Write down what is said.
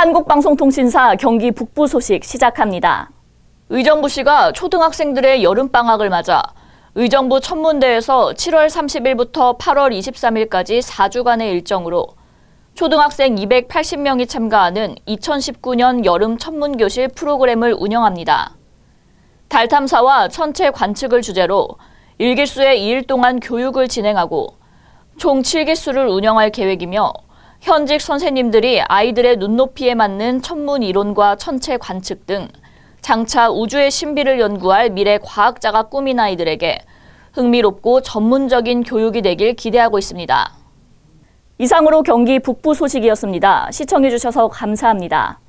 한국방송통신사 경기 북부 소식 시작합니다. 의정부시가 초등학생들의 여름방학을 맞아 의정부 천문대에서 7월 30일부터 8월 23일까지 4주간의 일정으로 초등학생 280명이 참가하는 2019년 여름 천문교실 프로그램을 운영합니다. 달 탐사와 천체 관측을 주제로 일기수의 2일 동안 교육을 진행하고 총 7기수를 운영할 계획이며 현직 선생님들이 아이들의 눈높이에 맞는 천문 이론과 천체 관측 등 장차 우주의 신비를 연구할 미래 과학자가 꿈인 아이들에게 흥미롭고 전문적인 교육이 되길 기대하고 있습니다. 이상으로 경기 북부 소식이었습니다. 시청해주셔서 감사합니다.